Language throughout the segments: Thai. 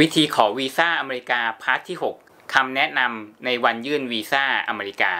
วิธีขอวีซ่าอเมริกาพาร์ทที่6คำแนะนำในวันยื่นวีซ่าอเมริกา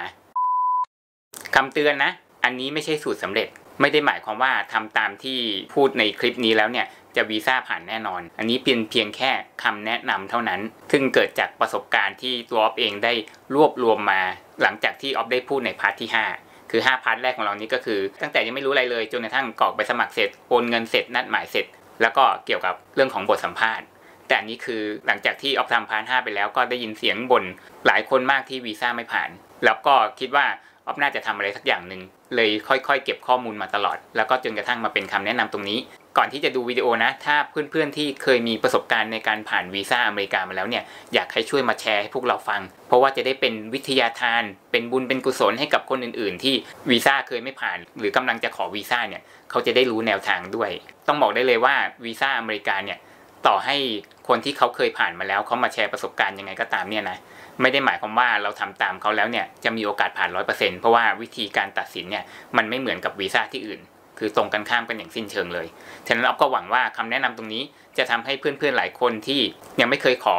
คำเตือนนะ อันนี้ไม่ใช่สูตรสำเร็จ ไม่ได้หมายความว่าทำตามที่พูดในคลิปนี้แล้วเนี่ยจะวีซ่าผ่านแน่นอน อันนี้เป็นเพียงแค่คำแนะนำเท่านั้น ซึ่งเกิดจากประสบการณ์ที่ตัวออฟเองได้รวบรวมมา หลังจากที่ออฟได้พูดในพาร์ทที่5คือ5พาร์ทแรกของเรานี้ก็คือ ตั้งแต่ยังไม่รู้อะไรเลยจนกระทั่งกรอกไปสมัครเสร็จโอนเงินเสร็จนัดหมายเสร็จ แล้วก็เกี่ยวกับเรื่องของบทสัมภาษณ์แต่อันนี้คือหลังจากที่ออฟทำพาร์ทห้าไปแล้วก็ได้ยินเสียงบน่นหลายคนมากที่วีซ่าไม่ผ่านแล้วก็คิดว่าออฟน่าจะทำอะไรสักอย่างหนึ่งเลยค่อยๆ เก็บข้อมูลมาตลอด แล้วก็จนกระทั่งมาเป็นคำแนะนำตรงนี้ ก่อนที่จะดูวิดีโอนะถ้าเพื่อนๆที่เคยมีประสบการณ์ในการผ่านวีซ่าอเมริกามาแล้วเนี่ยอยากให้ช่วยมาแชร์ให้พวกเราฟัง เพราะว่าจะได้เป็นวิทยาทาน เป็นบุญเป็นกุศลให้กับคนอื่นๆ ที่วีซ่าเคยไม่ผ่านหรือกำลังจะขอวีซ่าเนี่ยเขาจะได้รู้แนวทางด้วยต้องบอกได้เลยว่าวีซ่าอเมริกาเนี่ยต่อให้คนที่เขาเคยผ่านมาแล้วเขามาแชร์ประสบการณ์ยังไงก็ตามเนี่ยนะไม่ได้หมายความว่าเราทำตามเขาแล้วเนี่ยจะมีโอกาสผ่านร้อยเปอร์เซ็นเพราะว่าวิธีการตัดสินเนี่ยมันไม่เหมือนกับวีซ่าที่อื่น คือตรงกันข้ามกันอย่างสิ้นเชิงเลย ฉะนั้นเราก็หวังว่าคำแนะนำตรงนี้จะทำให้เพื่อนๆหลายคนที่ยังไม่เคยขอ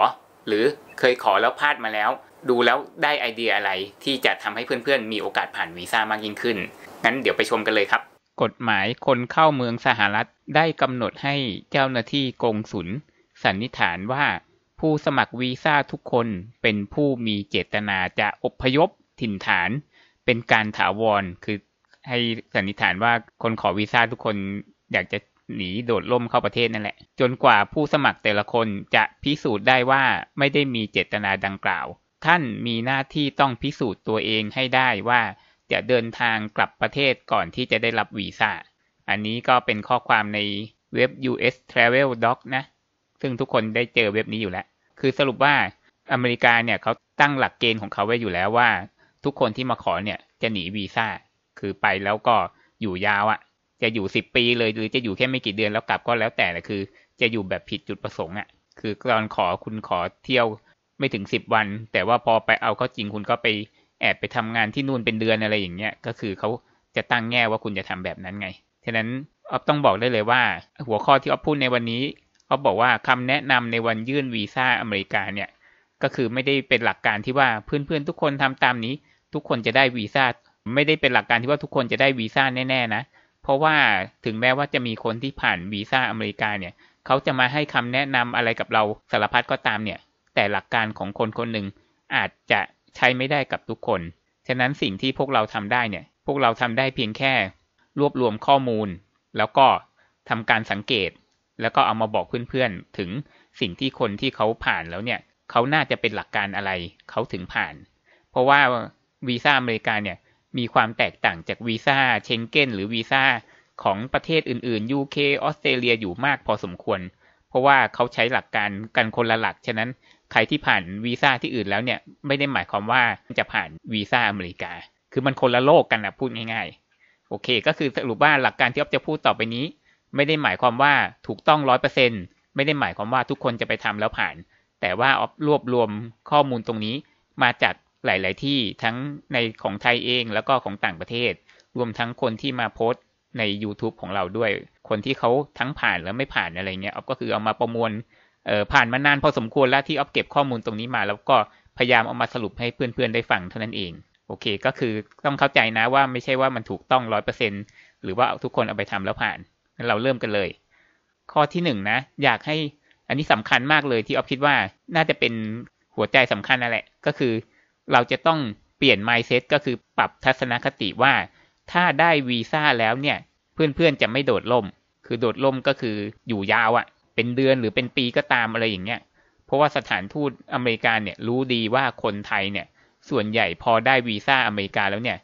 หรือเคยขอแล้วพลาดมาแล้ว ดูแล้วได้ไอเดียอะไรที่จะทำให้เพื่อนๆมีโอกาสผ่านวีซ่ามากยิ่งขึ้น งั้นเดี๋ยวไปชมกันเลยครับ กฎหมายคนเข้าเมืองสหรัฐได้กำหนดให้เจ้าหน้าที่กงสุลสันนิษฐานว่าผู้สมัครวีซ่าทุกคนเป็นผู้มีเจตนาจะอพยพถิ่นฐาน เป็นการถาวร คือ ให้สันนิษฐานว่าคนขอวีซ่าทุกคนอยากจะหนีโดดล่มเข้าประเทศนั่นแหละ จนกว่าผู้สมัครแต่ละคนจะพิสูจน์ได้ว่าไม่ได้มีเจตนาดังกล่าว ท่านมีหน้าที่ต้องพิสูจน์ตัวเองให้ได้ว่าจะเดินทางกลับประเทศก่อนที่จะได้รับวีซ่า อันนี้ก็เป็นข้อความในเว็บ US Travel Doc นะซึ่งทุกคนได้เจอเว็บนี้อยู่แล้ว คือสรุปว่าอเมริกาเนี่ยเขาตั้งหลักเกณฑ์ของเขาไว้อยู่แล้วว่า ทุกคนที่มาขอเนี่ยจะหนีวีซ่า คือไปแล้วก็อยู่ยาวอะ่ะ จะอยู่สิบปีเลยหรือจะอยู่แค่ไม่กี่เดือนแล้วกลับก็แล้วแต่แหละคือ จะอยู่แบบผิดจุดประสงค์อะ่ะคือตอนขอคุณขอเที่ยวไม่ถึงสิบวัน แต่ว่าพอไปเอาเข้าจริงคุณก็ไปแอบไปทำงานที่นู่นเป็นเดือนอะไรอย่างเงี้ยก็คือเขาจะตั้งแง่ว่าคุณจะทำแบบนั้นไงฉะนั้นออฟต้องบอกได้เลยว่า หัวข้อที่ออฟพูดในวันนี้เขาบอกว่าคำแนะนำในวันยื่นวีซ่าอเมริกาเนี่ย ก็คือไม่ได้เป็นหลักการที่ว่าเพื่อนๆ ทุกคนทำตามนี้ ทุกคนจะได้วีซ่าไม่ได้เป็นหลักการที่ว่าทุกคนจะได้วีซ่าแน่ๆนะเพราะว่าถึงแม้ว่าจะมีคนที่ผ่านวีซ่าอเมริกาเนี่ย เขาจะมาให้คำแนะนำอะไรกับเราสารพัดก็ตามเนี่ยแต่หลักการของคนคนหนึ่ง อาจจะใช้ไม่ได้กับทุกคน ฉะนั้นสิ่งที่พวกเราทำได้เนี่ยพวกเราทำได้เพียงแค่ รวบรวมข้อมูล แล้วก็ทำการสังเกตแล้วก็เอามาบอกเพื่อนๆ ถึงสิ่งที่คนที่เขาผ่านแล้วเนี่ยเขาน่าจะเป็นหลักการอะไร เขาถึงผ่าน เพราะว่าวีซ่าอเมริกาเนี่ย มีความแตกต่างจากวีซ่าเชงเก้นหรือวีซ่าของประเทศอื่นๆ UK ออสเตรเลียอยู่มากพอสมควร เพราะว่าเขาใช้หลักการกันคนละหลัก ฉะนั้นใครที่ผ่านวีซ่าที่อื่นแล้วเนี่ย ไม่ได้หมายความว่าจะผ่านวีซ่าอเมริกา คือมันคนละโลกกันนะพูดง่ายๆ โอเค ก็คือสรุปว่าหลักการที่อ๊อฟจะพูดต่อไปนี้ไม่ได้หมายความว่าถูกต้องร้อยเปอร์เซ็นไม่ได้หมายความว่าทุกคนจะไปทำแล้วผ่าน แต่ว่าออฟรวบรวมข้อมูลตรงนี้ มาจากหลาย ๆ ที่ ทั้งในของไทยเองแล้วก็ของต่างประเทศ รวมทั้งคนที่มาโพสต์ใน YouTube ของเราด้วย คนที่เขาทั้งผ่านแล้วไม่ผ่านอะไรเงี้ยออฟก็คือเอามาประมวลผ่านมานานพอสมควรแล้วที่ออฟเก็บข้อมูลตรงนี้มา แล้วก็พยายามเอามาสรุปให้เพื่อน ๆ ได้ฟังเท่านั้นเอง โอเค ก็คือต้องเข้าใจนะว่าไม่ใช่ว่ามันถูกต้องร้อยเปอร์เซ็นหรือว่าทุกคนเอาไปทำแล้วผ่านงั้นเราเริ่มกันเลย ข้อที่หนึ่งนะ อยากให้อันนี้สำคัญมากเลยที่ออฟคิดว่าน่าจะเป็นหัวใจสำคัญนั่นแหละ ก็คือเราจะต้องเปลี่ยน mindset ก็คือปรับทัศนคติว่า ถ้าได้วีซ่าแล้วเนี่ย เพื่อนๆ จะไม่โดดล่ม คือโดดล่มก็คืออยู่ยาวอะ่ะ เป็นเดือนหรือเป็นปีก็ตามอะไรอย่างเงี้ย เพราะว่าสถานทูตอเมริกาเนี่ยรู้ดีว่าคนไทยเนี่ย ส่วนใหญ่พอได้วีซ่าอเมริกาแล้วเนี่ย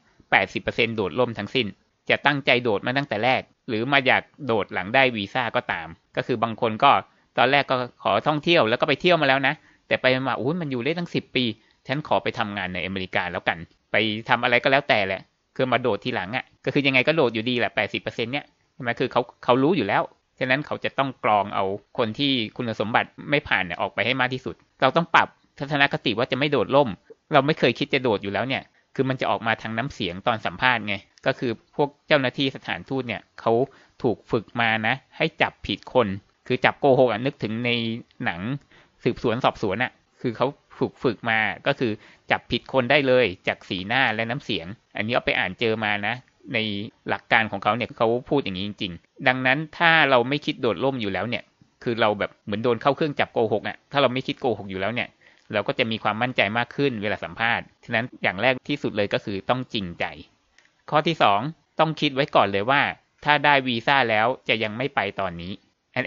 80%โดดล่มทั้งสิน้นจะตั้งใจโดดมาตั้งแต่แรกหรือมาอยากโดดหลังได้วีซ่าก็ตามก็คือบางคนก็ตอนแรกก็ขอท่องเที่ยวแล้วก็ไปเที่ยวมาแล้วนะ แต่ไปมาอุ้ยมันอยู่ได้ตั้งสิบปีฉันขอไปทำงานในอเมริกาแล้วกัน ไปทำอะไรก็แล้วแต่แหละคือมาโดดทีหลังอะ่ะก็คือยังไงก็โดดอยู่ดีแหละแปดสิบเปอร์เซ็นเนี่ยใช่ไหมคือเขาเขารู้อยู่แล้วฉะนั้นเขาจะต้องกรองเอาคนที่คุณสมบัติไม่ผ่านเนี่ยออกไปให้มากที่สุด เราต้องปรับทัศนคติว่าจะไม่โดดล่ม เราไม่เคยคิดจะโดดอยู่แล้วเนี่ยคือมันจะออกมาทางน้ำเสียงตอนสัมภาษณ์ไง ก็คือพวกเจ้าหน้าที่สถานทูตเนี่ยเขาถูกฝึกมานะ ให้จับผิดคน คือจับโกหกนึกถึงในหนังสืบสวนสอบสวนอ่ะคือเขาฝึกฝึกมา ก็คือจับผิดคนได้เลยจากสีหน้าและน้ำเสียง อันนี้เอาไปอ่านเจอมานะ ในหลักการของเขาเนี่ยเขาพูดอย่างนี้จริง ๆ ดังนั้นถ้าเราไม่คิดโดดล่มอยู่แล้วเนี่ย คือเราแบบเหมือนโดนเข้าเครื่องจับโกหกอ่ะถ้าเราไม่คิดโกหกอยู่แล้วเนี่ยเราก็จะมีความมั่นใจมากขึ้นเวลาสัมภาษณ์ฉะนั้นอย่างแรกที่สุดเลยก็คือต้องจริงใจ ข้อที่ 2 ต้องคิดไว้ก่อนเลยว่าถ้าได้วีซ่าแล้วจะยังไม่ไปตอนนี้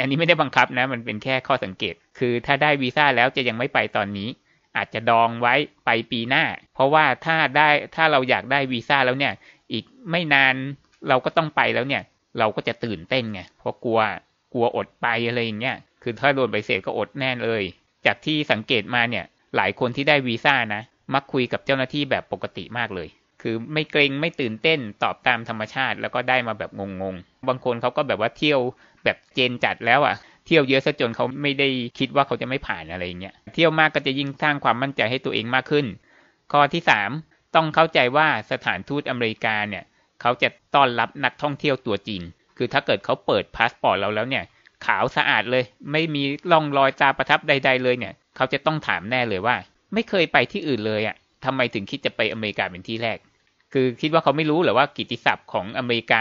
อันนี้ไม่ได้บังคับนะมันเป็นแค่ข้อสังเกต คือถ้าได้วีซ่าแล้วจะยังไม่ไปตอนนี้ อาจจะดองไว้ไปปีหน้า เพราะว่าถ้าได้ถ้าเราอยากได้วีซ่าแล้วเนี่ยอีกไม่นานเราก็ต้องไปแล้วเนี่ย เราก็จะตื่นเต้นไงเพราะกลัวกลัวอดไปอะไรอย่างเงี้ย คือถ้าโดนใบเสร็จก็อดแน่เลยจากที่สังเกตมาเนี่ยหลายคนที่ได้วีซ่านะมักคุยกับเจ้าหน้าที่แบบปกติมากเลย คือไม่เกรง ไม่ตื่นเต้นตอบตามธรรมชาติแล้วก็ได้มาแบบงงๆบางคนเขาก็แบบว่าเที่ยวแบบเจนจัดแล้วอะ่ะเที่ยวเยอะซะจนเขาไม่ได้คิดว่าเขาจะไม่ผ่านอะไรเงี้ยเที่ยวมากก็จะยิ่งสร้างความมั่นใจให้ตัวเองมากขึ้น ข้อที่สามต้องเข้าใจว่าสถานทูตอเมริกาเนี่ยเขาจะต้อนรับนักท่องเที่ยวตัวจีนคือถ้าเกิดเขาเปิดพาสปอร์ตเราแล้วเนี่ยขาวสะอาดเลย ไม่มีร่องรอยตาประทับใด ๆเลยเนี่ย เขาจะต้องถามแน่เลยว่า ไม่เคยไปที่อื่นเลยอะ่ะทำไมถึงคิดจะไปอเมริกาเป็นที่แรก คือคิดว่าเขาไม่รู้หรือว่ากิติศัพท์ของอเมริกา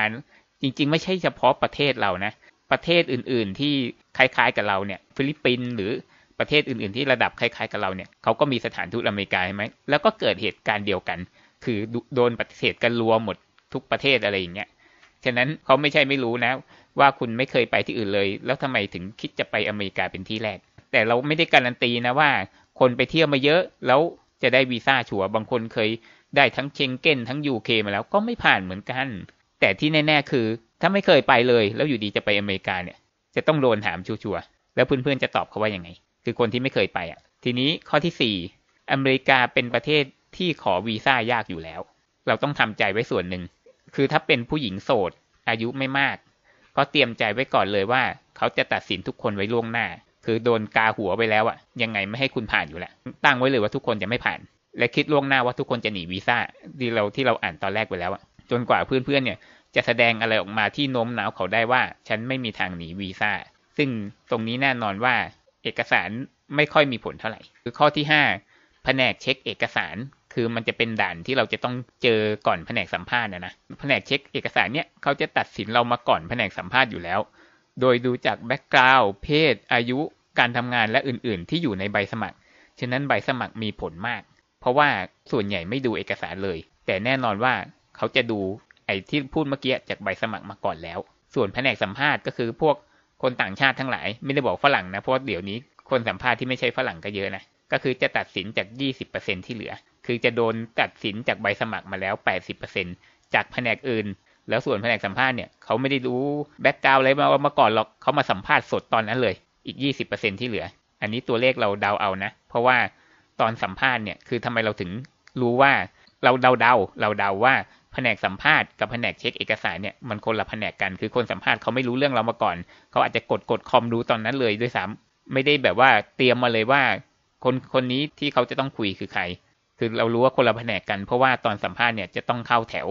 จริงๆ ไม่ใช่เฉพาะประเทศเรานะประเทศอื่นๆที่คล้ายๆกับเราเนี่ย ฟิลิปปินส์หรือประเทศอื่นๆ ที่ระดับคล้ายๆกับเราเนี่ยเขาก็มีสถานทูตอเมริกาใช่ไหมแล้วก็เกิดเหตุการณ์เดียวกัน คือโดนปฏิเสธกันรัวหมด ทุกประเทศอะไรอย่างเงี้ยฉะนั้นเขาไม่ใช่ไม่รู้นะว่าคุณไม่เคยไปที่อื่นเลย แล้วทำไมถึงคิดจะไปอเมริกาเป็นที่แรก แต่เราไม่ได้การันตีนะว่า คนไปเที่ยวมาเยอะ แล้วจะได้วีซ่าชัวบางคนเคยได้ทั้งเชงเก้น ทั้งยูเคมา แล้วก็ไม่ผ่านเหมือนกัน แต่ที่แน่ ๆคือ ถ้าไม่เคยไปเลย แล้วอยู่ดีจะไปอเมริกาเนี่ยจะต้องโดนถามชัวร์แล้วเพื่อนๆจะตอบเขาว่ายังไง คือคนที่ไม่เคยไปอ่ะ ทีนี้ข้อที่ 4 อเมริกาเป็นประเทศที่ขอวีซ่ายากอยู่แล้ว เราต้องทำใจไว้ส่วนหนึ่ง คือถ้าเป็นผู้หญิงโสด อายุไม่มากเขาเตรียมใจไว้ก่อนเลยว่า เขาจะตัดสินทุกคนไว้ล่วงหน้า คือโดนกาหัวไปแล้วอะยังไงไม่ให้คุณผ่านอยู่แล้วตั้งไว้เลยว่าทุกคนจะไม่ผ่าน และคิดล่วงหน้าว่าทุกคนจะหนีวีซ่าที่เราที่เราอ่านตอนแรกไปแล้วอะจนกว่าเพื่อนๆเนี่ย จะแสดงอะไรออกมาที่โน้มน้าวเขาได้ว่า ฉันไม่มีทางหนีวีซ่า ซึ่งตรงนี้แน่นอนว่า เอกสารไม่ค่อยมีผลเท่าไหร่ คือข้อที่ 5 แผนกเช็คเอกสารคือมันจะเป็นด่านที่เราจะต้องเจอก่อนแผนกสัมภาษณ์นะนะ แผนกเช็คเอกสารเนี่ย เขาจะตัดสินเรามาก่อนแผนกสัมภาษณ์อยู่แล้ว โดยดูจากแบ็กกราวด์เพศ อายุ การทำงานและอื่นๆ ที่อยู่ในใบสมัคร ฉะนั้นใบสมัครมีผลมาก เพราะว่าส่วนใหญ่ไม่ดูเอกสารเลย แต่แน่นอนว่าเขาจะดูไอ้ที่พูดเมื่อกี้จากใบสมัครมาก่อนแล้ว ส่วนแผนกสัมภาษณ์ก็คือ พวกคนต่างชาติทั้งหลาย ไม่ได้บอกฝรั่งนะ เพราะเดี๋ยวนี้คนสัมภาษณ์ที่ไม่ใช่ฝรั่งก็เยอะนะ ก็คือจะตัดสินจาก 20%ที่เหลือคือจะโดนตัดสินจากใบสมัครมาแล้ว 80%จากแผนกอื่น แล้วส่วนแผนกสัมภาษณ์เนี่ยเขาไม่ได้รู้แบ็กกราวด์อะไรมามาก่อนหรอกเขามาสัมภาษณ์สดตอนนั้นเลย อีก20%ที่เหลือ อันนี้ตัวเลขเราเดาเอานะ เพราะว่าตอนสัมภาษณ์เนี่ย คือทำไมเราถึงรู้ว่าเราเดาเดาเราเดาว่าแผนกสัมภาษณ์กับแผนกเช็คเอกสารเนี่ยมันคนละแผนกกัน คือคนสัมภาษณ์เขาไม่รู้เรื่องเรามาก่อน เขาอาจจะกดกดคอมดูตอนนั้นเลยด้วยซ้ำไม่ได้แบบว่าเตรียมมาเลยว่า คนคนนี้ที่เขาจะต้องคุยคือใครคือเรารู้ว่าคนละแผนกกันเพราะว่าตอนสัมภาษณ์เนี่ยจะต้องเข้าแถว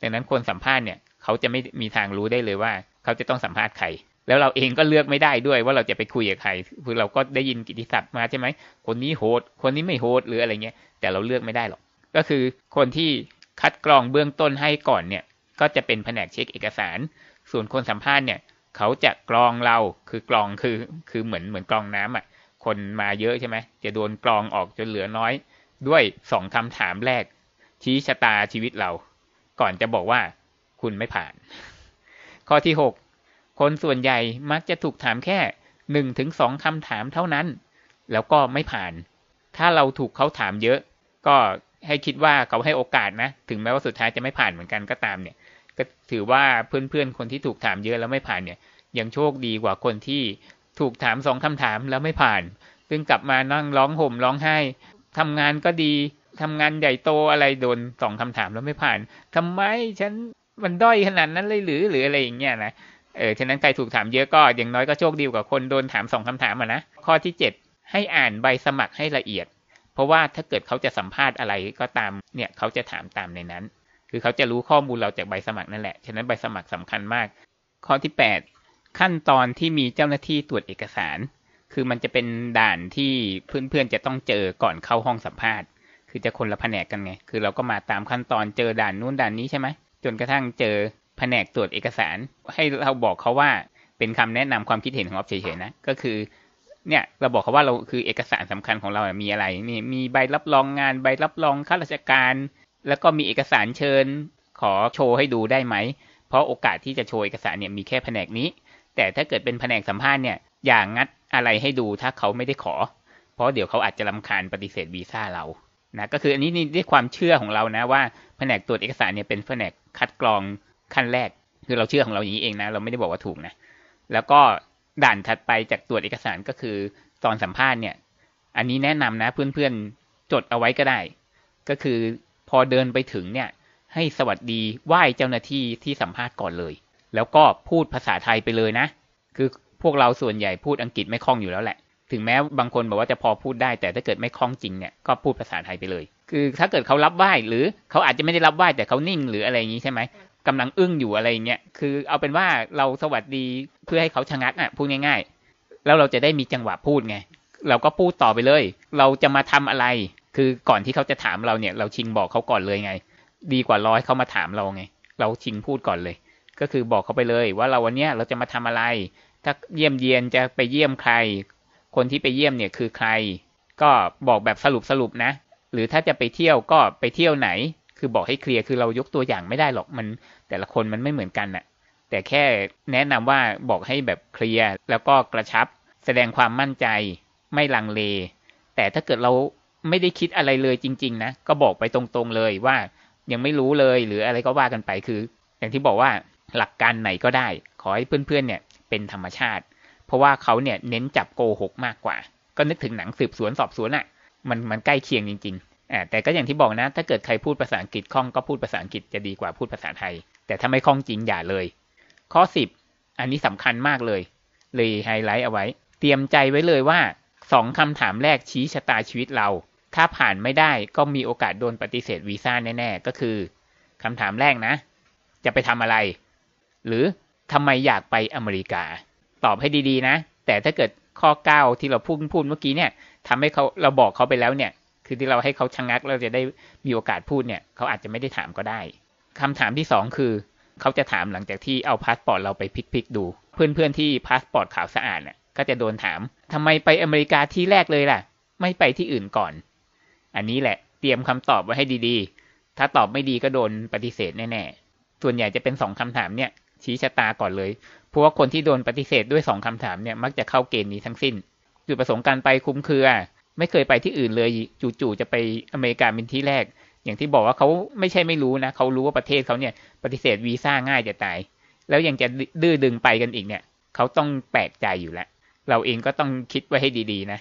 ดังนั้นคนสัมภาษณ์เนี่ยเขาจะไม่มีทางรู้ได้เลยว่า เขาจะต้องสัมภาษณ์ใคร แล้วเราเองก็เลือกไม่ได้ด้วยว่าเราจะไปคุยกับใคร คือเราก็ได้ยินกิติศัพท์มาใช่ไหมคนนี้โหด คนนี้ไม่โหดหรืออะไรเงี้ย แต่เราเลือกไม่ได้หรอก ก็คือคนที่คัดกรองเบื้องต้นให้ก่อนเนี่ย ก็จะเป็นแผนกเช็คเอกสาร ส่วนคนสัมภาษณ์เนี่ยเขาจะกรองเรา คือกรองคือคือเหมือนเหมือนกรองน้ำอ่ะ คนมาเยอะใช่ไหม จะโดนกรองออกจนเหลือน้อยด้วยสองคำถามแรกชี้ชะตาชีวิตเรา ก่อนจะบอกว่าคุณไม่ผ่าน ข้อที่หกคนส่วนใหญ่มักจะถูกถามแค่หนึ่งถึงสองคำถามเท่านั้น แล้วก็ไม่ผ่าน ถ้าเราถูกเขาถามเยอะ ก็ให้คิดว่าเขาให้โอกาสนะ ถึงแม้ว่าสุดท้ายจะไม่ผ่านเหมือนกันก็ตามเนี่ย ก็ถือว่าเพื่อนๆคนที่ถูกถามเยอะแล้วไม่ผ่านเนี่ยยังโชคดีกว่าคนที่ถูกถามสองคำถามแล้วไม่ผ่าน ซึ่งกลับมานั่งร้องห่มร้องไห้ทำงานก็ดี ทำงานใหญ่โตอะไรโดนสองคำถามแล้วไม่ผ่าน ทำไมฉันมันด้อยขนาดนั้นเลยหรือหรืออะไรอย่างเงี้ยนะ เออ ฉะนั้นใครถูกถามเยอะก็อย่างน้อยก็โชคดีกว่าคนโดนถามสองคำถามอ่ะนะ ข้อที่เจ็ดให้อ่านใบสมัครให้ละเอียด เพราะว่าถ้าเกิดเขาจะสัมภาษณ์อะไรก็ตาม เนี่ยเขาจะถามตามในนั้น คือเขาจะรู้ข้อมูลเราจากใบสมัครนั่นแหละ ฉะนั้นใบสมัครสำคัญมาก ข้อที่8ขั้นตอนที่มีเจ้าหน้าที่ตรวจเอกสารคือมันจะเป็นด่านที่เพื่อนๆจะต้องเจอก่อนเข้าห้องสัมภาษณ์ คือจะคนละแผนกกันไง คือเราก็มาตามขั้นตอนเจอด่านนู้นด่านนี้ใช่ไหมจนกระทั่งเจอแผนกตรวจเอกสาร ให้เราบอกเขาว่าเป็นคำแนะนำความคิดเห็นของออฟเฉยๆนะ ก็คือเนี่ยเราบอกเขาว่าเราคือเอกสารสำคัญของเรามีอะไรมีมีใบรับรองงาน ใบรับรองข้าราชการ แล้วก็มีเอกสารเชิญ ขอโชว์ให้ดูได้ไหม เพราะโอกาสที่จะโชว์เอกสารเนี่ยมีแค่แผนกนี้ แต่ถ้าเกิดเป็นแผนกสัมภาษณ์เนี่ยอย่างงัดอะไรให้ดูถ้าเขาไม่ได้ขอ เพราะเดี๋ยวเขาอาจจะลำคาญปฏิเสธวีซ่าเรานะก็คืออันนี้นี่ด้วยความเชื่อของเรานะว่า แผนกตรวจเอกสารเนี่ยเป็นแผนกคัดกรองขั้นแรก คือเราเชื่อของเราอย่างนี้เองนะ เราไม่ได้บอกว่าถูกนะ แล้วก็ด่านถัดไปจากตรวจเอกสารก็คือตอนสัมภาษณ์เนี่ย อันนี้แนะนำนะเพื่อนๆ จดเอาไว้ก็ได้ ก็คือพอเดินไปถึงเนี่ยให้สวัสดีไหว้เจ้าหน้าที่ที่สัมภาษณ์ก่อนเลย แล้วก็พูดภาษาไทยไปเลยนะคือพวกเราส่วนใหญ่พูดอังกฤษไม่คล่องอยู่แล้วแหละ ถึงแม้บางคนบอกว่าจะพอพูดได้ แต่ถ้าเกิดไม่คล่องจริงเนี่ยก็พูดภาษาไทยไปเลย คือถ้าเกิดเขารับไหว้หรือเขาอาจจะไม่ได้รับไหว้ แต่เขานิ่งหรืออะไรอย่างนี้ใช่ไหมกำลังอึ้งอยู่อะไรอย่างเงี้ย คือ เอาเป็นว่าเราสวัสดีเพื่อให้เขาชะงักอ่ะ พูดง่าย ๆ แล้วเราจะได้มีจังหวะพูดไง เราก็พูดต่อไปเลย เราจะมาทำอะไร คือก่อนที่เขาจะถามเราเนี่ยเราชิงบอกเขาก่อนเลยไง ดีกว่ารอให้เขามาถามเราไง เราชิงพูดก่อนเลย ก็คือบอกเขาไปเลย ว่าเราวันเนี้ยเราจะมาทำอะไรถ้าเยี่ยมเยียนจะไปเยี่ยมใคร คนที่ไปเยี่ยมเนี่ยคือใคร ก็บอกแบบสรุปสรุปนะ หรือถ้าจะไปเที่ยวก็ไปเที่ยวไหน คือบอกให้เคลียร์ คือเรายกตัวอย่างไม่ได้หรอก มัน แต่ละคนมันไม่เหมือนกันน่ะ แต่แค่แนะนำว่าบอกให้แบบเคลียร์ แล้วก็กระชับ แสดงความมั่นใจ ไม่ลังเล แต่ถ้าเกิดเราไม่ได้คิดอะไรเลยจริง ๆ นะ ก็บอกไปตรงๆเลยว่ายังไม่รู้เลยหรืออะไรก็ว่ากันไป คือ อย่างที่บอกว่าหลักการไหนก็ได้ ขอให้เพื่อนๆเนี่ยเป็นธรรมชาติ เพราะว่าเขาเนี่ยเน้นจับโกหกมากกว่า ก็นึกถึงหนังสืบสวนสอบสวนอะ่ะมันมันใกล้เคียงจริงๆอ่าแต่ก็อย่างที่บอกนะ ถ้าเกิดใครพูดภาษาอังกฤษคล่องก็พูดภาษาอังกฤษจะดีกว่าพูดภาษาไทย แต่ถ้าไม่คล่องจริงอย่าเลย ข้อ 10 อันนี้สำคัญมากเลย เลยไฮไลท์เอาไว้ เตรียมใจไว้เลยว่าสองคำถามแรกชี้ชะตาชีวิตเรา ถ้าผ่านไม่ได้ก็มีโอกาสโดนปฏิเสธวีซ่าแน่ๆ ก็คือคำถามแรกนะ จะไปทำอะไร หรือทำไมอยากไปอเมริกา ตอบให้ดี ๆ นะ แต่ถ้าเกิดข้อ9ที่เราพูดพูดเมื่อกี้เนี่ยทำให้เขาเราบอกเขาไปแล้วเนี่ย คือที่เราให้เขาชะงงักเราจะได้มีโอกาสพูดเนี่ย เขาอาจจะไม่ได้ถามก็ได้คำถามที่ 2 คือ เขาจะถามหลังจากที่เอาพาสปอร์ตเราไปพลิกๆดู เพื่อนๆที่พาสปอร์ตขาวสะอาดเนี่ยก็จะโดนถามทำไมไปอเมริกาที่แรกเลยล่ะ ไม่ไปที่อื่นก่อน อันนี้แหละ เตรียมคำตอบไว้ให้ดี ๆ ถ้าตอบไม่ดีก็โดนปฏิเสธแน่ๆส่วนใหญ่จะเป็นสองคำถามเนี่ยชี้ชะตาก่อนเลย เพราะว่าคนที่โดนปฏิเสธด้วยสองคำถามเนี่ยมักจะเข้าเกณฑ์นี้ทั้งสิ้นจุดประสงค์การไปคุ้มคือ ไม่เคยไปที่อื่นเลยจู่ๆจะไปอเมริกาเป็นที่แรก อย่างที่บอกว่าเขาไม่ใช่ไม่รู้นะเขารู้ว่าประเทศเขาเนี่ยปฏิเสธวีซ่าง่ายจะตาย แล้วยังจะดื้อดึงไปกันอีกเนี่ยเขาต้องแปลกใจอยู่แล้ว เราเองก็ต้องคิดไว้ให้ดีๆนะ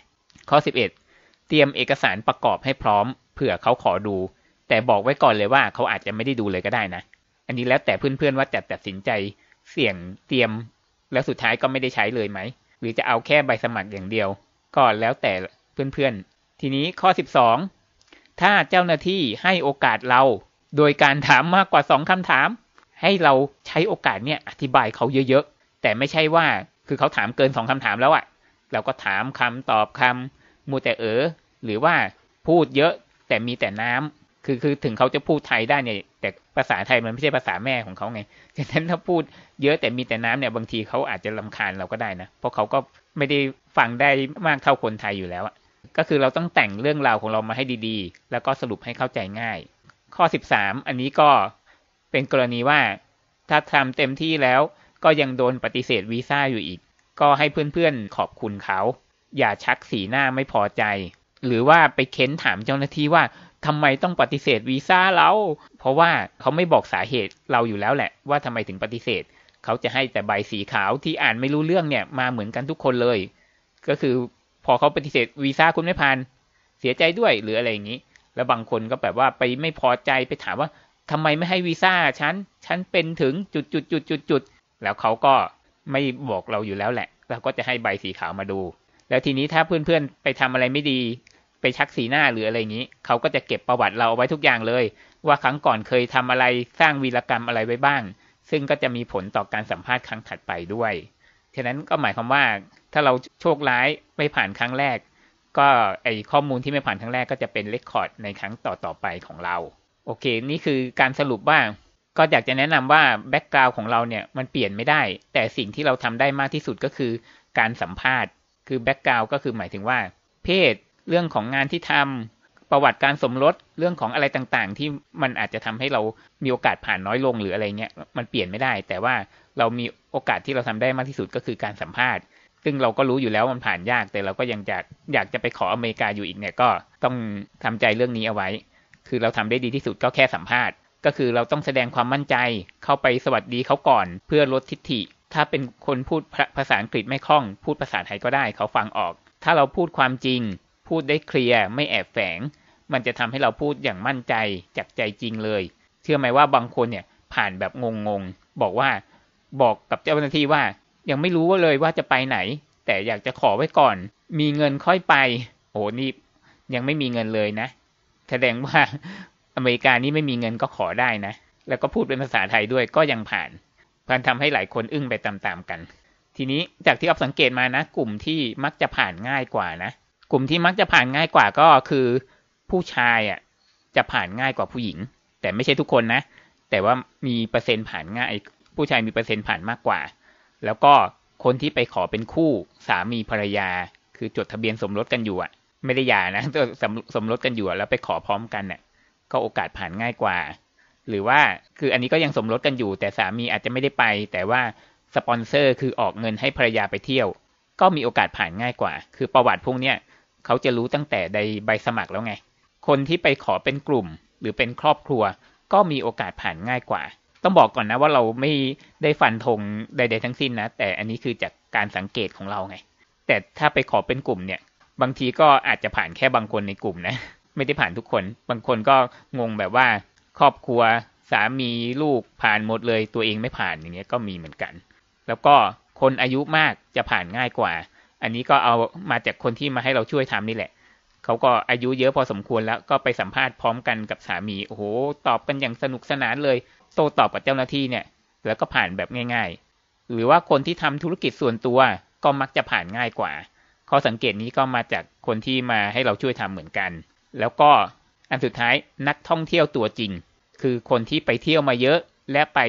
ข้อ 11 เตรียมเอกสารประกอบให้พร้อม เผื่อเขาขอดู แต่บอกไว้ก่อนเลยว่าเขาอาจจะไม่ได้ดูเลยก็ได้นะอันนี้แล้วแต่เพื่อนๆว่าจะตัดสินใจ เสี่ยงเตรียม แล้วสุดท้ายก็ไม่ได้ใช้เลยไหมหรือจะเอาแค่ใบสมัครอย่างเดียว ก็แล้วแต่เพื่อนๆ ทีนี้ข้อ 12 ถ้าเจ้าหน้าที่ให้โอกาสเรา โดยการถามมากกว่า 2 คำถาม ให้เราใช้โอกาสเนี่ยอธิบายเขาเยอะๆแต่ไม่ใช่ว่าคือเขาถามเกิน 2 คำถามแล้วอะ่ะ เราก็ถามคำตอบคำมูแต่เออหรือว่าพูดเยอะแต่มีแต่น้ำคือ คือ ถึงเขาจะพูดไทยได้เนี่ย แต่ภาษาไทยมันไม่ใช่ภาษาแม่ของเขาไง ฉะนั้นถ้าพูดเยอะแต่มีแต่น้ำเนี่ย บางทีเขาอาจจะลาคาญเราก็ได้นะ เพราะเขาก็ไม่ได้ฟังได้มากเท่าคนไทยอยู่แล้วะก็คือเราต้องแต่งเรื่องราวของเรามาให้ดีๆ แล้วก็สรุปให้เข้าใจง่าย ข้อ13อันนี้ก็เป็นกรณีว่าถ้าทำเต็มที่แล้วก็ยังโดนปฏิเสธวีซ่าอยู่อีก ก็ให้เพื่อนๆขอบคุณเขา อย่าชักสีหน้าไม่พอใจ หรือว่าไปเค้นถามเจ้าหน้าที่ว่าทำไมต้องปฏิเสธวีซ่าเรา เพราะว่าเขาไม่บอกสาเหตุเราอยู่แล้วแหละ ว่าทำไมถึงปฏิเสธ เขาจะให้แต่ใบสีขาวที่อ่านไม่รู้เรื่องเนี่ยมาเหมือนกันทุกคนเลย ก็คือพอเขาปฏิเสธวีซ่าคุณไม่ผ่านเสียใจด้วยหรืออะไรอย่างนี้ แล้วบางคนก็แบบว่าไปไม่พอใจไปถามว่า ทำไมไม่ให้วีซ่าฉัน ฉันเป็นถึงจุดจุดจุดจุดจุดแล้วเขาก็ไม่บอกเราอยู่แล้วแหละเราก็จะให้ใบสีขาวมาดู แล้วทีนี้ถ้าเพื่อนๆไปทำอะไรไม่ดีไปชักสีหน้าหรืออะไรอย่างนี้ เขาก็จะเก็บประวัติเราเอาไว้ทุกอย่างเลย ว่าครั้งก่อนเคยทำอะไร สร้างวีรกรรมอะไรไว้บ้าง ซึ่งก็จะมีผลต่อการสัมภาษณ์ครั้งถัดไปด้วยฉะนั้นก็หมายความว่า ถ้าเราโชคร้ายไม่ผ่านครั้งแรก ก็ไอข้อมูลที่ไม่ผ่านครั้งแรกก็จะเป็นเรคคอร์ดในครั้งต่อๆไปของเรา โอเค นี่คือการสรุปว่า ก็อยากจะแนะนำว่าแบ็กกราวน์ของเราเนี่ยมันเปลี่ยนไม่ได้ แต่สิ่งที่เราทำได้มากที่สุดก็คือการสัมภาษณ์ คือแบ็กกราวน์ก็คือหมายถึงว่าเพศเรื่องของงานที่ทำประวัติการสมรสเรื่องของอะไรต่างๆ ที่มันอาจจะทำให้เรามีโอกาสผ่านน้อยลง หรืออะไรเงี้ยมันเปลี่ยนไม่ได้ แต่ว่าเรามีโอกาสที่เราทำได้มากที่สุดก็คือการสัมภาษณ์ซึ่งเราก็รู้อยู่แล้วมันผ่านยากแต่เราก็ยังอยากอยากจะไปขออเมริกาอยู่อีกเนี่ยก็ต้องทำใจเรื่องนี้เอาไว้ คือเราทำได้ดีที่สุดก็แค่สัมภาษณ์ ก็คือเราต้องแสดงความมั่นใจ เข้าไปสวัสดีเขาก่อน เพื่อลดทิฐิ ถ้าเป็นคนพูดภาษาอังกฤษไม่คล่อง พูดภาษาไทยก็ได้ เขาฟังออก ถ้าเราพูดความจริงพูดได้เคลียร์ไม่แอบแฝง มันจะทำให้เราพูดอย่างมั่นใจจากใจจริงเลย เชื่อไหมว่าบางคนเนี่ยผ่านแบบงงๆ บอกว่าบอกกับเจ้าหน้าที่ว่า ยังไม่รู้ว่าเลยว่าจะไปไหน แต่อยากจะขอไว้ก่อน มีเงินค่อยไป โอ้นี่ยังไม่มีเงินเลยนะ แสดงว่าอเมริกานี่ไม่มีเงินก็ขอได้นะ แล้วก็พูดเป็นภาษาไทยด้วยก็ยังผ่านพันทำให้หลายคนอึ้งไปตามๆ กัน ทีนี้จากที่อับสังเกตมานะ กลุ่มที่มักจะผ่านง่ายกว่านะกลุ่มที่มักจะผ่านง่ายกว่าก็คือ ผู้ชายอ่ะจะผ่านง่ายกว่าผู้หญิง แต่ไม่ใช่ทุกคนนะ แต่ว่ามีเปอร์เซ็นต์ผ่านง่ายผู้ชายมีเปอร์เซ็นต์ผ่านมากกว่า แล้วก็คนที่ไปขอเป็นคู่ สามีภรรยา คือจดทะเบียนสมรสกันอยู่อ่ะ ไม่ได้หย่านะสมสมรสกันอยู่ แล้วไปขอพร้อมกันเนี่ยก็โอกาสผ่านง่ายกว่า หรือว่าคืออันนี้ก็ยังสมรสกันอยู่ แต่สามีอาจจะไม่ได้ไป แต่ว่าสปอนเซอร์คือออกเงินให้ภรรยาไปเที่ยว ก็มีโอกาสผ่านง่ายกว่า คือประวัติพวกเนี้ยเขาจะรู้ตั้งแต่ในใบสมัครแล้วไง คนที่ไปขอเป็นกลุ่มหรือเป็นครอบครัวก็มีโอกาสผ่านง่ายกว่า ต้องบอกก่อนนะว่าเราไม่ได้ฟันธงใด ๆ ทั้งสิ้นนะ แต่อันนี้คือจากการสังเกตของเราไง แต่ถ้าไปขอเป็นกลุ่มเนี่ย บางทีก็อาจจะผ่านแค่บางคนในกลุ่มนะ ไม่ได้ผ่านทุกคน บางคนก็งงแบบว่า ครอบครัวสามีลูกผ่านหมดเลยตัวเองไม่ผ่านอย่างเงี้ยก็มีเหมือนกัน แล้วก็คนอายุมากจะผ่านง่ายกว่าอันนี้ก็เอามาจากคนที่มาให้เราช่วยทำนี่แหละ เขาก็อายุเยอะพอสมควรแล้วก็ไปสัมภาษณ์พร้อมกันกับสามี โอ้โห ตอบกันอย่างสนุกสนานเลย โตตอบกับเจ้าหน้าที่เนี่ย แล้วก็ผ่านแบบง่ายๆ หรือว่าคนที่ทำธุรกิจส่วนตัวก็มักจะผ่านง่ายกว่า ข้อสังเกตนี้ก็มาจากคนที่มาให้เราช่วยทำเหมือนกัน แล้วก็อันสุดท้ายนักท่องเที่ยวตัวจริง คือคนที่ไปเที่ยวมาเยอะและไป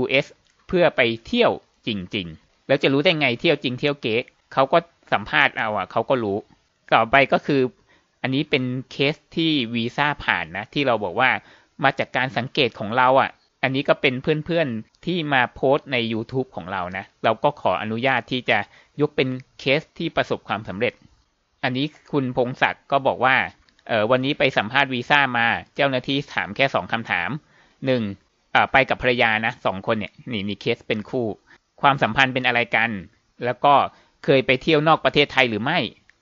US เพื่อไปเที่ยวจริงๆ แล้วจะรู้ได้ไงเที่ยวจริงเที่ยวเก๊เขาก็สัมภาษณ์เอาอ่ะเขาก็รู้ต่อไปก็คืออันนี้เป็นเคสที่วีซ่าผ่านนะที่เราบอกว่ามาจากการสังเกตของเราอ่ะ อันนี้ก็เป็นเพื่อนๆที่มาโพสต์ใน YouTube ของเรานะ เราก็ขออนุญาตที่จะยกเป็นเคสที่ประสบความสำเร็จ อันนี้คุณพงศักดิ์ก็บอกว่าเออวันนี้ไปสัมภาษณ์วีซ่ามาเจ้าหน้าที่ถามแค่สองคำถามหนึ่งไปกับภรรยานะสองคนเนี่ยนี่นี่เคสเป็นคู่ ความสัมพันธ์เป็นอะไรกัน แล้วก็เคยไปเที่ยวนอกประเทศไทยหรือไม่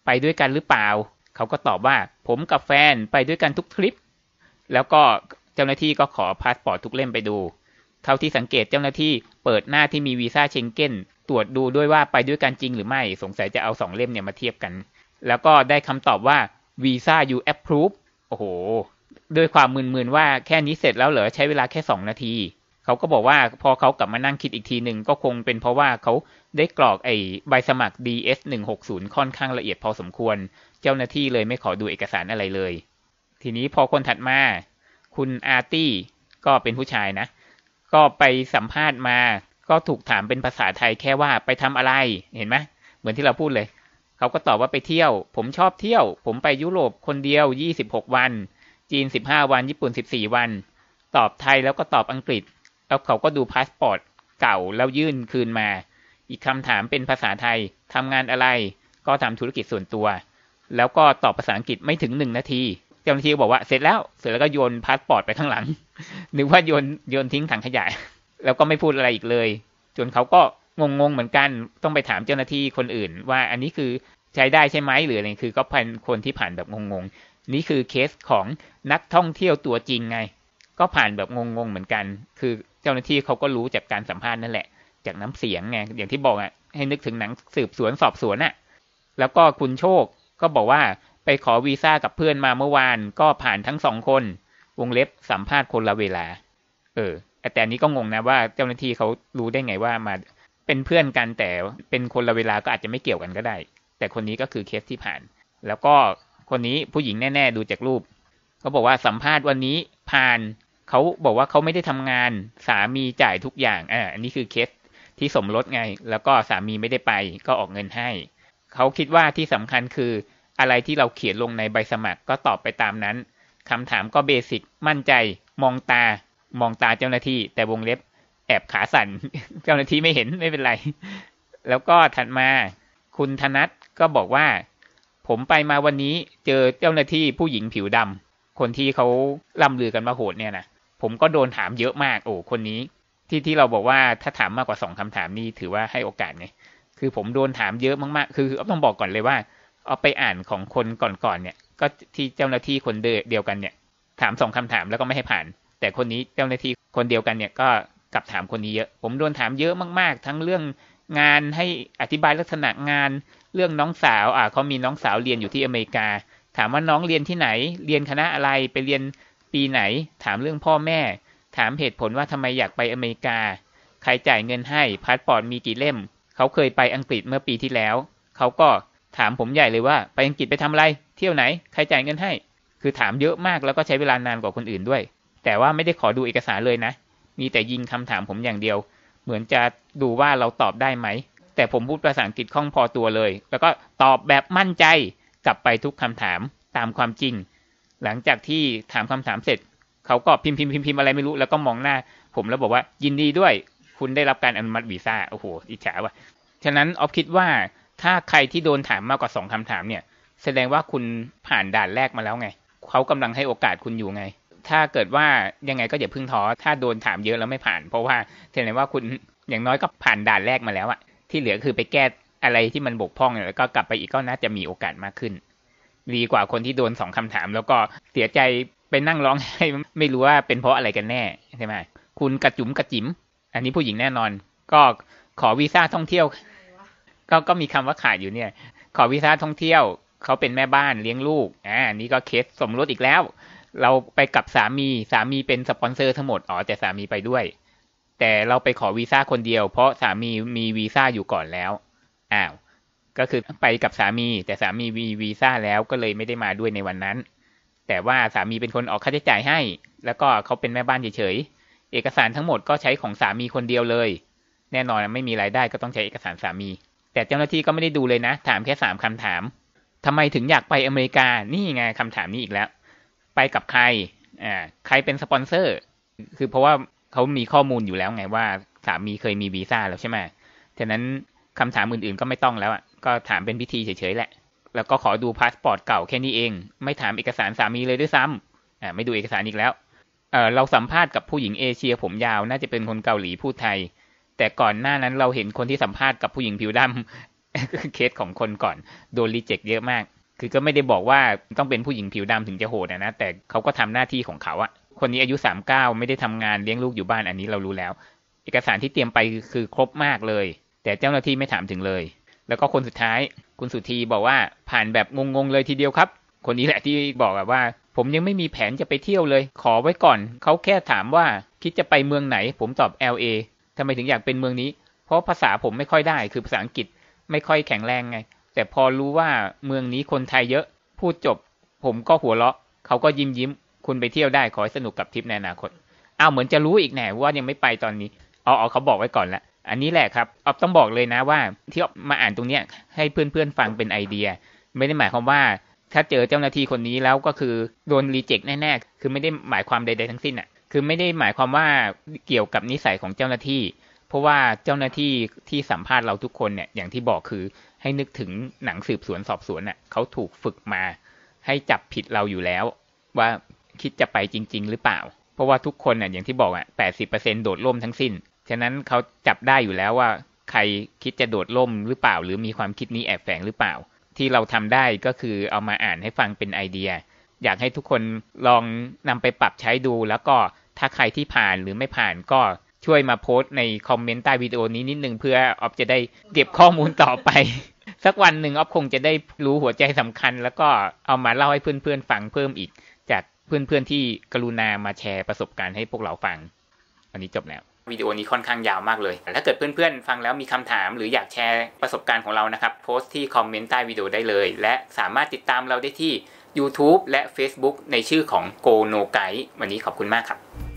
ไปด้วยกันหรือเปล่า เขาก็ตอบว่าผมกับแฟนไปด้วยกันทุกทริป แล้วก็เจ้าหน้าที่ก็ขอพาสปอร์ตทุกเล่มไปดู เท่าที่สังเกตเจ้าหน้าที่เปิดหน้าที่มีวีซ่าเชงเก้นตรวจดูด้วยว่าไปด้วยกันจริงหรือไม่ สงสัยจะเอาสองเล่มเนี่ยมาเทียบกัน แล้วก็ได้คำตอบว่าวีซ่า you approve โอ้โห ด้วยความมึนๆว่าแค่นี้เสร็จแล้วเหรอ ใช้เวลาแค่สองนาทีเขาก็บอกว่าพอเขากลับมานั่งคิดอีกทีหนึ่งก็คงเป็นเพราะว่าเขาได้กรอกไอ้ใบสมัคร DS 160 ค่อนข้างละเอียดพอสมควร เจ้าหน้าที่เลยไม่ขอดูเอกสารอะไรเลย ทีนี้พอคนถัดมา คุณอาร์ตี้ก็เป็นผู้ชายนะ ก็ไปสัมภาษณ์มาก็ถูกถามเป็นภาษาไทยแค่ว่าไปทำอะไรเห็นไหมเหมือนที่เราพูดเลย เขาก็ตอบว่าไปเที่ยว ผมชอบเที่ยว ผมไปยุโรปคนเดียว26 วัน จีน 15 วัน ญี่ปุ่น14 วัน ตอบไทยแล้วก็ตอบอังกฤษแล้วเขาก็ดูพาสปอร์ตเก่าแล้วยื่นคืนมา อีกคำถามเป็นภาษาไทยทำงานอะไร ก็ทำธุรกิจส่วนตัว แล้วก็ตอบภาษาอังกฤษไม่ถึงหนึ่งนาที เจ้าหน้าที่บอกว่าเสร็จแล้ว เสร็จแล้วก็โยนพาสปอร์ตไปข้างหลังนึกว่าโยนโยนทิ้งถังขยะ แล้วก็ไม่พูดอะไรอีกเลย จนเขาก็งงๆเหมือนกัน ต้องไปถามเจ้าหน้าที่คนอื่น ว่าอันนี้คือใช้ได้ใช่ไหมหรืออะไรคือ ก็เป็นคนที่ผ่านแบบงงๆ นี่คือเคสของนักท่องเที่ยวตัวจริงไงก็ผ่านแบบงงๆเหมือนกัน คือเจ้าหน้าที่เขาก็รู้จากการสัมภาษณ์นั่นแหละ จากน้ำเสียงไง อย่างที่บอกอ่ะ ให้นึกถึงหนังสืบสวนสอบสวนอ่ะ แล้วก็คุณโชคก็บอกว่าไปขอวีซ่ากับเพื่อนมาเมื่อวาน ก็ผ่านทั้งสองคนวงเล็บสัมภาษณ์คนละเวลา เออแต่อันนี้ก็งงนะว่าเจ้าหน้าที่เขารู้ได้ไงว่ามาเป็นเพื่อนกันแต่เป็นคนละเวลาก็อาจจะไม่เกี่ยวกันก็ได้ แต่คนนี้ก็คือเคสที่ผ่าน แล้วก็คนนี้ผู้หญิงแน่ ๆ ดูจากรูปเขาบอกว่าสัมภาษณ์วันนี้พานเขาบอกว่าเขาไม่ได้ทำงาน สามีจ่ายทุกอย่าง อ่า อันนี้คือเคสที่สมรสไง แล้วก็สามีไม่ได้ไป ก็ออกเงินให้ เขาคิดว่าที่สำคัญคืออะไรที่เราเขียนลงในใบสมัครก็ตอบไปตามนั้น คำถามก็เบสิก มั่นใจ มองตา มองตาเจ้าหน้าที่ แต่วงเล็บ แอบขาสั่น เจ้าหน้าที่ไม่เห็นไม่เป็นไร แล้วก็ถัดมาคุณธนัทก็บอกว่า ผมไปมาวันนี้เจอเจ้าหน้าที่ผู้หญิงผิวดคนที่เขาล่ำลือกันมาโหดเนี่ยนะผมก็โดนถามเยอะมากโอ้คนนี้ ที่ที่เราบอกว่าถ้าถามมากกว่าสองคำถามนี่ถือว่าให้โอกาสไงคือผมโดนถามเยอะมาก ๆ คืออ๊อฟต้องบอกก่อนเลยว่า เอาไปอ่านของคนก่อนๆเนี่ยก็ที่เจ้าหน้าที่คนเดียวกันเนี่ย ถามสองคำถามแล้วก็ไม่ให้ผ่าน แต่คนนี้เจ้าหน้าที่คนเดียวกันเนี่ยก็กลับถามคนนี้เยอะผมโดนถามเยอะมากๆทั้งเรื่องงานให้อธิบายลักษณะงานเรื่องน้องสาวอ่าเขามีน้องสาวเรียนอยู่ที่อเมริกาถามว่าน้องเรียนที่ไหน เรียนคณะอะไร ไปเรียนปีไหน ถามเรื่องพ่อแม่ ถามเหตุผลว่าทำไมอยากไปอเมริกา ใครจ่ายเงินให้ พาสปอร์ตมีกี่เล่ม เขาเคยไปอังกฤษเมื่อปีที่แล้ว เขาก็ถามผมใหญ่เลยว่า ไปอังกฤษไปทำอะไร เที่ยวไหน ใครจ่ายเงินให้ คือถามเยอะมากแล้วก็ใช้เวลานานกว่าคนอื่นด้วย แต่ว่าไม่ได้ขอดูเอกสารเลยนะ มีแต่ยิงคำถามผมอย่างเดียว เหมือนจะดูว่าเราตอบได้ไหม แต่ผมพูดภาษาอังกฤษคล่องพอตัวเลย แล้วก็ตอบแบบมั่นใจกลับไปทุกคำถามตามความจริง หลังจากที่ถามคำถามเสร็จ เขาก็พิมพ์พิมพ์พิมพ์อะไรไม่รู้แล้วก็มองหน้า ผมแล้วบอกว่า ยินดีด้วยคุณได้รับการอนุมัติวีซ่า โอ้โหอิจฉาว่ะฉะนั้นออฟคิดว่า ถ้าใครที่โดนถามมากกว่าสองคำถามเนี่ย แสดงว่าคุณผ่านด่านแรกมาแล้วไงเขากำลังให้โอกาสคุณอยู่ไง ถ้าเกิดว่ายังไงก็อย่าพึ่งท้อถ้าโดนถามเยอะแล้วไม่ผ่านเพราะว่าแสดงว่าคุณอย่างน้อยก็ผ่านด่านแรกมาแล้วอะที่เหลือคือไปแก้อะไรที่มันบกพร่องเนี่ยแล้วก็กลับไปอีกก็น่าจะมีโอกาสมากขึ้น ดีกว่าคนที่โดนสองคำถาม แล้วก็เสียใจไปนั่งร้องไห้ไม่รู้ว่าเป็นเพราะอะไรกันแน่ใช่ไหมคุณกระจุ๋มกระจิ๋มอันนี้ผู้หญิงแน่นอน ก็ขอวีซ่าท่องเที่ยว ก็ก็มีคำว่าขาดอยู่เนี่ย ขอวีซ่าท่องเที่ยวเขาเป็นแม่บ้านเลี้ยงลูก อ่านี่ก็เคสสมรสอีกแล้ว เราไปกับสามีสามีเป็นสปอนเซอร์ ทั้งหมดอ๋อแต่สามีไปด้วย แต่เราไปขอวีซ่าคนเดียว เพราะสามีมีวีซ่าอยู่ก่อนแล้วอ้าว ก็คือไปกับสามี แต่สามีมีวีซ่าแล้วก็เลยไม่ได้มาด้วยในวันนั้น แต่ว่าสามีเป็นคนออกค่าใช้จ่ายให้ แล้วก็เขาเป็นแม่บ้านเฉยๆเอกสารทั้งหมดก็ใช้ของสามีคนเดียวเลย แน่นอนไม่มีรายได้ก็ต้องใช้เอกสารสามี แต่เจ้าหน้าที่ก็ไม่ได้ดูเลยนะ ถามแค่สามคำถามทำไมถึงอยากไปอเมริกานี่ไงคำถามนี้อีกแล้ว ไปกับใครอ่ใครเป็นสปอนเซอร์คือเพราะว่าเขามีข้อมูลอยู่แล้วไงว่าสามีเคยมีวีซ่าแล้วใช่ไหมฉะนั้นคำถามอื่นๆก็ไม่ต้องแล้วอ่ะ ก็ถามเป็นพิธีเฉยๆแหละ แล้วก็ขอดูพาสปอร์ตเก่าแค่นี้เอง ไม่ถามเอกสารสามีเลยด้วยซ้ำอ่าไม่ดูเอกสารอีกแล้ว เออเราสัมภาษณ์กับผู้หญิงเอเชียผมยาวน่าจะเป็นคนเกาหลีพูดไทย แต่ก่อนหน้านั้นเราเห็นคนที่สัมภาษณ์กับผู้หญิงผิวดำ เคสของคนก่อนโดนรีเจ็คเยอะมาก คือก็ไม่ได้บอกว่าต้องเป็นผู้หญิงผิวดำถึงจะโหดนะ แต่เขาก็ทำหน้าที่ของเขาอะคนนี้อายุสามเก้าไม่ได้ทำงานเลี้ยงลูกอยู่บ้านอันนี้เรารู้แล้ว เอกสารที่เตรียมไปคือครบมากเลยแต่เจ้าหน้าที่ไม่ถามถึงเลย แล้วก็คนสุดท้าย คุณสุธีบอกว่าผ่านแบบงงๆเลยทีเดียวครับ คนนี้แหละที่บอกแบบว่า ผมยังไม่มีแผนจะไปเที่ยวเลย ขอไว้ก่อน เขาแค่ถามว่าคิดจะไปเมืองไหน ผมตอบ LA ทำไมถึงอยากเป็นเมืองนี้ เพราะภาษาผมไม่ค่อยได้คือภาษาอังกฤษไม่ค่อยแข็งแรงไง แต่พอรู้ว่าเมืองนี้คนไทยเยอะ พูดจบ ผมก็หัวเราะ เขาก็ยิ้มยิ้ม คุณไปเที่ยวได้ขอให้สนุกกับทริปในอนาคต อ้าวเหมือนจะรู้อีกแน่ว่ายังไม่ไปตอนนี้อ๋อเขาบอกไว้ก่อนแล้วอันนี้แหละครับออฟต้องบอกเลยนะว่า ที่ออฟมาอ่านตรงเนี้ยให้เพื่อนๆฟังเป็นไอเดีย ไม่ได้หมายความว่าถ้าเจอเจ้าหน้าที่คนนี้แล้วก็คือโดนรีเจ็คแน่ๆคือไม่ได้หมายความใดๆทั้งสิ้นอ่ะคือไม่ได้หมายความว่าเกี่ยวกับนิสัยของเจ้าหน้าที่ เพราะว่าเจ้าหน้าที่ที่สัมภาษณ์เราทุกคนเนี่ย อย่างที่บอกคือให้นึกถึงหนังสืบสวนสอบสวนอ่ะเขาถูกฝึกมา ให้จับผิดเราอยู่แล้ว ว่าคิดจะไปจริง ๆ หรือเปล่า เพราะว่าทุกคนอ่ะอย่างที่บอกอ่ะแปดสิบเปอร์เซ็นโดดล่มทั้งสิ้นฉะนั้นเขาจับได้อยู่แล้วว่าใครคิดจะโดดล่มหรือเปล่า หรือมีความคิดนี้แอบแฝงหรือเปล่า ที่เราทำได้ก็คือเอามาอ่านให้ฟังเป็นไอเดีย อยากให้ทุกคนลองนำไปปรับใช้ดู แล้วก็ถ้าใครที่ผ่านหรือไม่ผ่านก็ช่วยมาโพสต์ในคอมเมนต์ใต้วิดีโอนี้นิดนึงเพื่ออ๊อฟจะได้เก็บข้อมูลต่อไปสักวันหนึ่งอ๊อฟคงจะได้รู้หัวใจสำคัญ แล้วก็เอามาเล่าให้เพื่อน ๆฟังเพิ่มอีกจากเพื่อนๆ ที่กรุณามาแชร์ประสบการณ์ให้พวกเราฟัง อันนี้จบแล้ววิดีโอนี้ค่อนข้างยาวมากเลย ถ้าเกิดเพื่อนๆ ฟังแล้วมีคำถาม หรืออยากแชร์ประสบการณ์ของเรานะครับ โพสต์ที่คอมเมนต์ใต้วิดีโอได้เลย และสามารถติดตามเราได้ที่ YouTube และ Facebook ในชื่อของ Go No Guide วันนี้ขอบคุณมากครับ